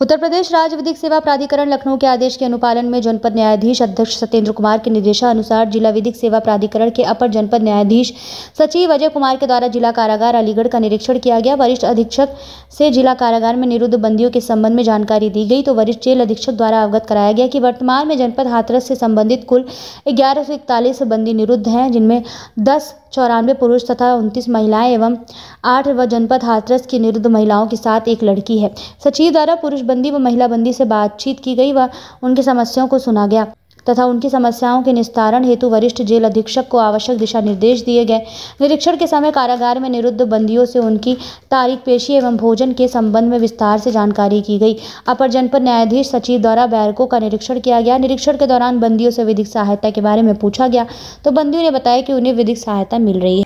उत्तर प्रदेश राज्य विधिक सेवा प्राधिकरण लखनऊ के आदेश के अनुपालन में जनपद न्यायाधीश अध्यक्ष सत्येंद्र कुमार के निर्देशानुसार जिला विधिक सेवा प्राधिकरण के अपर जनपद न्यायाधीश सचिव अजय कुमार के द्वारा जिला कारागार अलीगढ़ का निरीक्षण किया गया वरिष्ठ अधीक्षक से जिला कारागार में निरुद्ध बंदियों के संबंध में जानकारी दी गई तो वरिष्ठ जेल अधीक्षक द्वारा अवगत कराया गया कि वर्तमान में जनपद हाथरस से संबंधित कुल ग्यारह बंदी निरुद्ध हैं जिनमें दस चौरानवे पुरुष तथा उनतीस महिलाएं एवं आठ व जनपद हाथरस की निरुद्ध महिलाओं के साथ एक लड़की है सचिव द्वारा पुरुष बंदी व महिला बंदी से बातचीत की गई व उनकी समस्याओं को सुना गया तथा उनकी समस्याओं के निस्तारण हेतु वरिष्ठ जेल अधीक्षक को आवश्यक दिशा निर्देश दिए गए निरीक्षण के समय कारागार में निरुद्ध बंदियों से उनकी तारीख पेशी एवं भोजन के संबंध में विस्तार से जानकारी की गई अपर जनपद न्यायाधीश सचिव द्वारा बैरकों का निरीक्षण किया गया निरीक्षण के दौरान बंदियों से विधिक सहायता के बारे में पूछा गया तो बंदियों ने बताया कि उन्हें विधिक सहायता मिल रही है